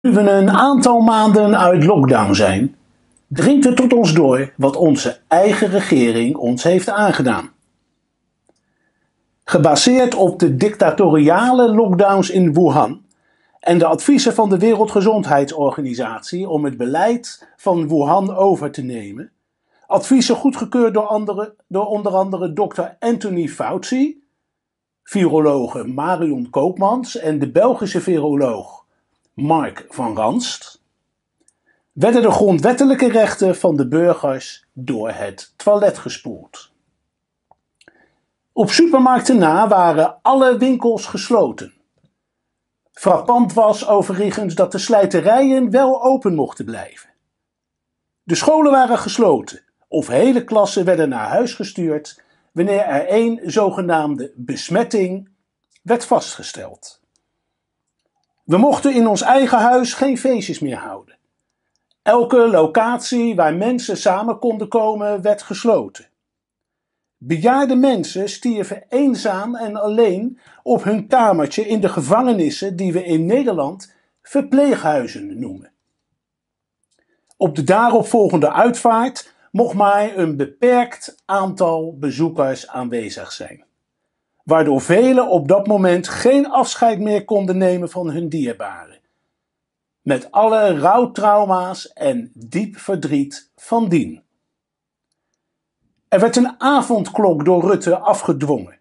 Nu we een aantal maanden uit lockdown zijn, dringt het tot ons door wat onze eigen regering ons heeft aangedaan. Gebaseerd op de dictatoriale lockdowns in Wuhan en de adviezen van de Wereldgezondheidsorganisatie om het beleid van Wuhan over te nemen, adviezen goedgekeurd door, andere, door onder andere Dr. Anthony Fauci, virologe Marion Koopmans en de Belgische viroloog Mark van Ranst, werden de grondwettelijke rechten van de burgers door het toilet gespoeld. Op supermarkten na waren alle winkels gesloten. Frappant was overigens dat de slijterijen wel open mochten blijven. De scholen waren gesloten of hele klassen werden naar huis gestuurd wanneer er één zogenaamde besmetting werd vastgesteld. We mochten in ons eigen huis geen feestjes meer houden. Elke locatie waar mensen samen konden komen werd gesloten. Bejaarde mensen stierven eenzaam en alleen op hun kamertje in de gevangenissen die we in Nederland verpleeghuizen noemen. Op de daaropvolgende uitvaart mocht maar een beperkt aantal bezoekers aanwezig zijn waardoor velen op dat moment geen afscheid meer konden nemen van hun dierbaren. Met alle rouwtrauma's en diep verdriet van dien. Er werd een avondklok door Rutte afgedwongen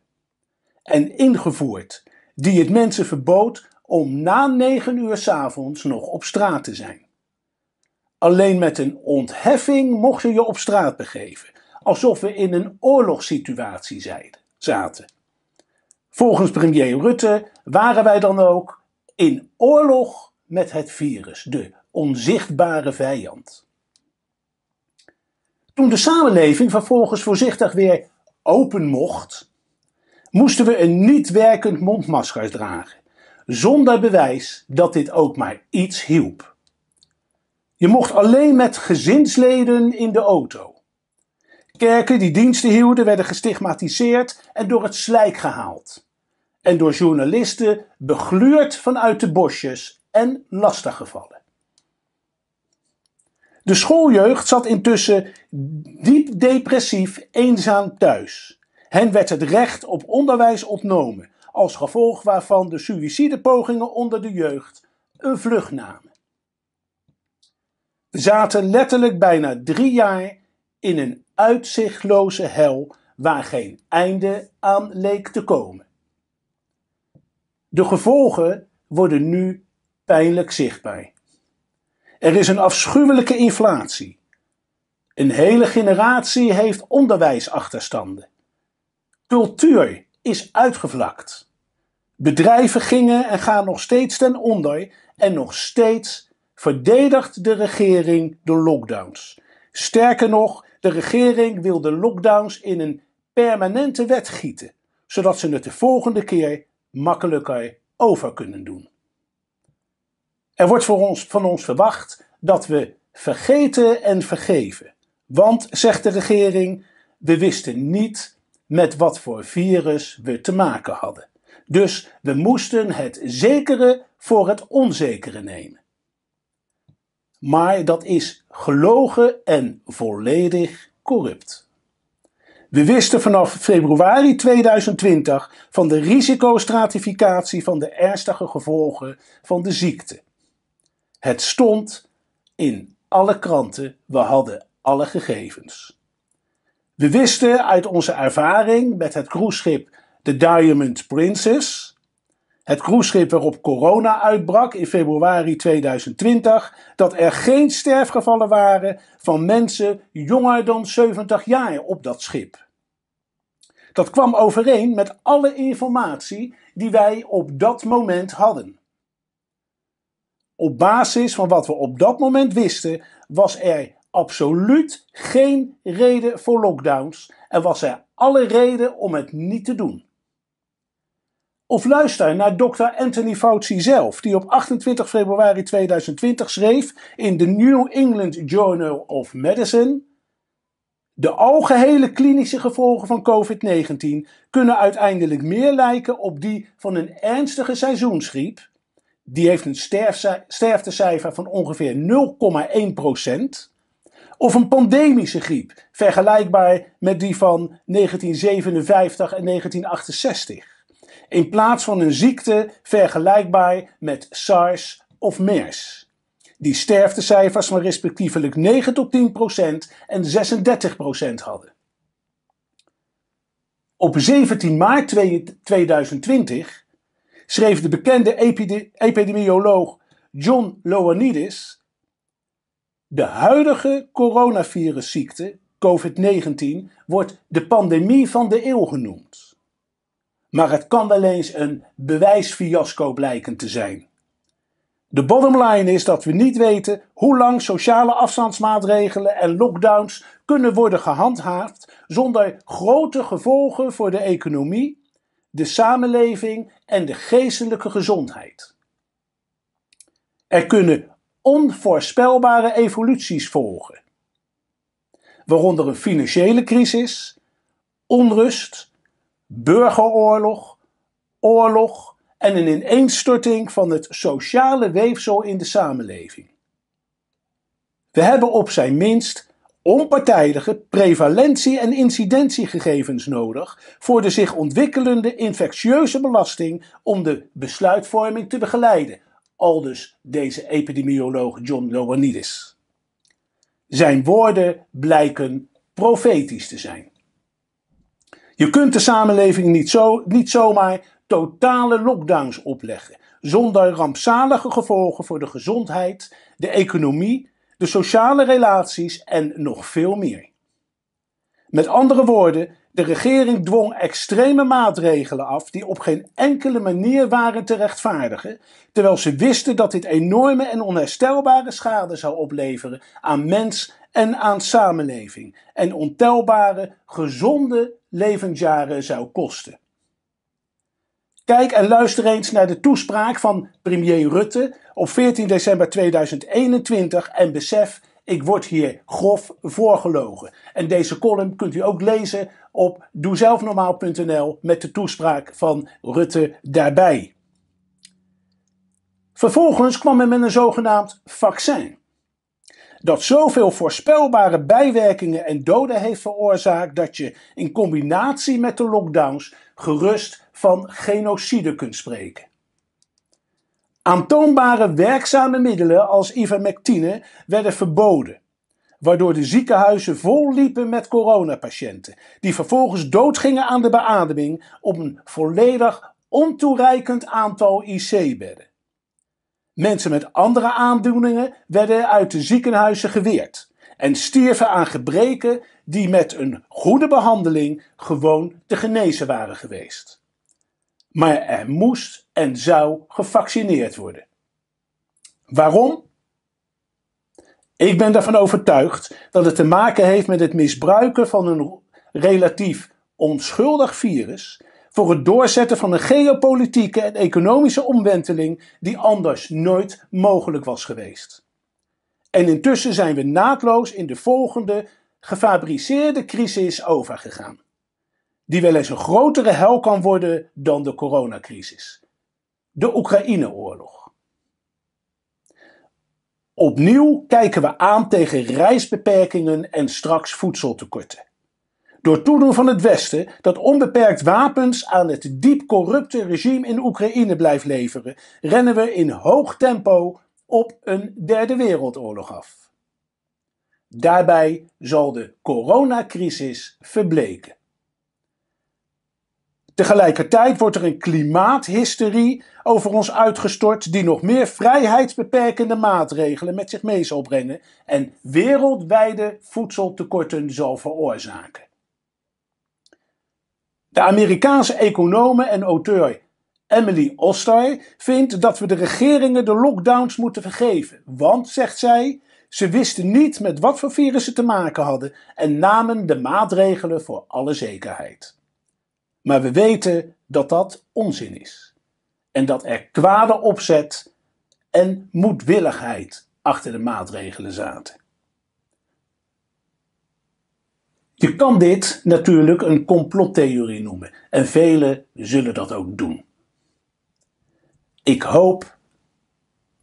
en ingevoerd, die het mensen verbood om na negen uur s avonds nog op straat te zijn. Alleen met een ontheffing mocht je je op straat begeven, alsof we in een oorlogssituatie zaten. Volgens premier Rutte waren wij dan ook in oorlog met het virus, de onzichtbare vijand. Toen de samenleving vervolgens voorzichtig weer open mocht, moesten we een niet werkend mondmasker dragen, zonder bewijs dat dit ook maar iets hielp. Je mocht alleen met gezinsleden in de auto. Kerken die diensten hielden werden gestigmatiseerd en door het slijk gehaald en door journalisten begluurd vanuit de bosjes en lastiggevallen. De schooljeugd zat intussen diep depressief eenzaam thuis. Hen werd het recht op onderwijs ontnomen, als gevolg waarvan de suïcidepogingen onder de jeugd een vlucht namen. Zaten letterlijk bijna drie jaar in een uitzichtloze hel waar geen einde aan leek te komen. De gevolgen worden nu pijnlijk zichtbaar. Er is een afschuwelijke inflatie. Een hele generatie heeft onderwijsachterstanden. Cultuur is uitgevlakt. Bedrijven gingen en gaan nog steeds ten onder en nog steeds verdedigt de regering de lockdowns. Sterker nog, de regering wil de lockdowns in een permanente wet gieten, zodat ze het de volgende keer makkelijker over kunnen doen. Er wordt voor ons, van ons verwacht dat we vergeten en vergeven. Want, zegt de regering, we wisten niet met wat voor virus we te maken hadden. Dus we moesten het zekere voor het onzekere nemen. Maar dat is gelogen en volledig corrupt. We wisten vanaf februari 2020 van de risicostratificatie van de ernstige gevolgen van de ziekte. Het stond in alle kranten, we hadden alle gegevens. We wisten uit onze ervaring met het cruiseschip de Diamond Princess het cruiseschip waarop corona uitbrak in februari 2020, dat er geen sterfgevallen waren van mensen jonger dan 70 jaar op dat schip. Dat kwam overeen met alle informatie die wij op dat moment hadden. Op basis van wat we op dat moment wisten, was er absoluut geen reden voor lockdowns en was er alle reden om het niet te doen. Of luister naar Dr. Anthony Fauci zelf, die op 28 februari 2020 schreef in de New England Journal of Medicine: De algehele klinische gevolgen van COVID-19 kunnen uiteindelijk meer lijken op die van een ernstige seizoensgriep. Die heeft een sterftecijfer van ongeveer 0,1 of een pandemische griep, vergelijkbaar met die van 1957 en 1968 in plaats van een ziekte vergelijkbaar met SARS of MERS. Die sterftecijfers van respectievelijk 9 tot 10% en 36% hadden. Op 17 maart 2020 schreef de bekende epidemioloog John Ioannidis: De huidige coronavirusziekte, COVID-19, wordt de pandemie van de eeuw genoemd maar het kan wel eens een bewijsfiasco blijken te zijn. De bottomline is dat we niet weten hoe lang sociale afstandsmaatregelen en lockdowns kunnen worden gehandhaafd zonder grote gevolgen voor de economie, de samenleving en de geestelijke gezondheid. Er kunnen onvoorspelbare evoluties volgen, waaronder een financiële crisis, onrust burgeroorlog, oorlog en een ineenstorting van het sociale weefsel in de samenleving. We hebben op zijn minst onpartijdige prevalentie- en incidentiegegevens nodig voor de zich ontwikkelende infectieuze belasting om de besluitvorming te begeleiden, aldus deze epidemioloog John Ioannidis. Zijn woorden blijken profetisch te zijn. Je kunt de samenleving niet, zo, niet zomaar totale lockdowns opleggen, zonder rampzalige gevolgen voor de gezondheid, de economie, de sociale relaties en nog veel meer. Met andere woorden, de regering dwong extreme maatregelen af die op geen enkele manier waren te rechtvaardigen, terwijl ze wisten dat dit enorme en onherstelbare schade zou opleveren aan mens en aan samenleving en ontelbare gezonde levensjaren zou kosten. Kijk en luister eens naar de toespraak van premier Rutte op 14 december 2021 en besef, ik word hier grof voorgelogen. En deze column kunt u ook lezen op doezelfnormaal.nl met de toespraak van Rutte daarbij. Vervolgens kwam men met een zogenaamd vaccin dat zoveel voorspelbare bijwerkingen en doden heeft veroorzaakt dat je in combinatie met de lockdowns gerust van genocide kunt spreken. Aantoonbare werkzame middelen als ivermectine werden verboden, waardoor de ziekenhuizen volliepen met coronapatiënten, die vervolgens doodgingen aan de beademing op een volledig ontoereikend aantal IC-bedden. Mensen met andere aandoeningen werden uit de ziekenhuizen geweerd en stierven aan gebreken die met een goede behandeling gewoon te genezen waren geweest. Maar er moest en zou gevaccineerd worden. Waarom? Ik ben ervan overtuigd dat het te maken heeft met het misbruiken van een relatief onschuldig virus voor het doorzetten van een geopolitieke en economische omwenteling die anders nooit mogelijk was geweest. En intussen zijn we naadloos in de volgende gefabriceerde crisis overgegaan, die wel eens een grotere hel kan worden dan de coronacrisis: de Oekraïneoorlog. Opnieuw kijken we aan tegen reisbeperkingen en straks voedseltekorten door toedoen van het Westen dat onbeperkt wapens aan het diep corrupte regime in Oekraïne blijft leveren, rennen we in hoog tempo op een derde wereldoorlog af. Daarbij zal de coronacrisis verbleken. Tegelijkertijd wordt er een klimaathysterie over ons uitgestort die nog meer vrijheidsbeperkende maatregelen met zich mee zal brengen en wereldwijde voedseltekorten zal veroorzaken. De Amerikaanse econoom en auteur Emily Oster vindt dat we de regeringen de lockdowns moeten vergeven. Want, zegt zij, ze wisten niet met wat voor virus ze te maken hadden en namen de maatregelen voor alle zekerheid. Maar we weten dat dat onzin is. En dat er kwade opzet en moedwilligheid achter de maatregelen zaten. Je kan dit natuurlijk een complottheorie noemen en velen zullen dat ook doen. Ik hoop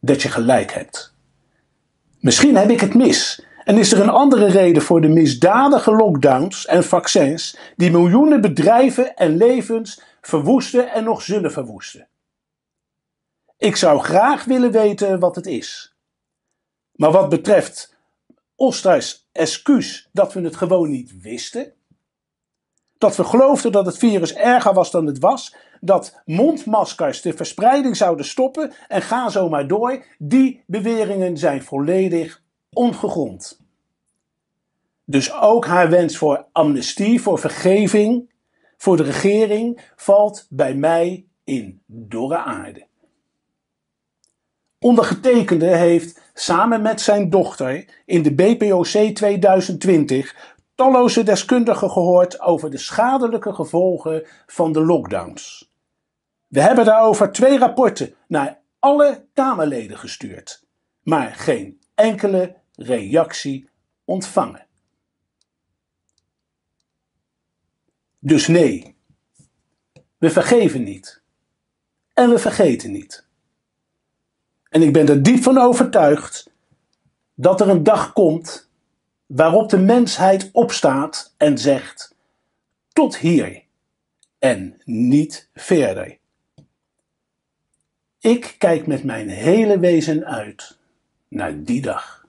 dat je gelijk hebt. Misschien heb ik het mis en is er een andere reden voor de misdadige lockdowns en vaccins die miljoenen bedrijven en levens verwoesten en nog zullen verwoesten? Ik zou graag willen weten wat het is. Maar wat betreft ons excuus dat we het gewoon niet wisten. Dat we geloofden dat het virus erger was dan het was. Dat mondmaskers de verspreiding zouden stoppen en ga zo maar door. Die beweringen zijn volledig ongegrond. Dus ook haar wens voor amnestie, voor vergeving, voor de regering valt bij mij in dorre aarde. Ondergetekende heeft samen met zijn dochter in de BPOC 2020 talloze deskundigen gehoord over de schadelijke gevolgen van de lockdowns. We hebben daarover twee rapporten naar alle Kamerleden gestuurd, maar geen enkele reactie ontvangen. Dus nee, we vergeven niet en we vergeten niet. En ik ben er diep van overtuigd dat er een dag komt waarop de mensheid opstaat en zegt: tot hier en niet verder. Ik kijk met mijn hele wezen uit naar die dag.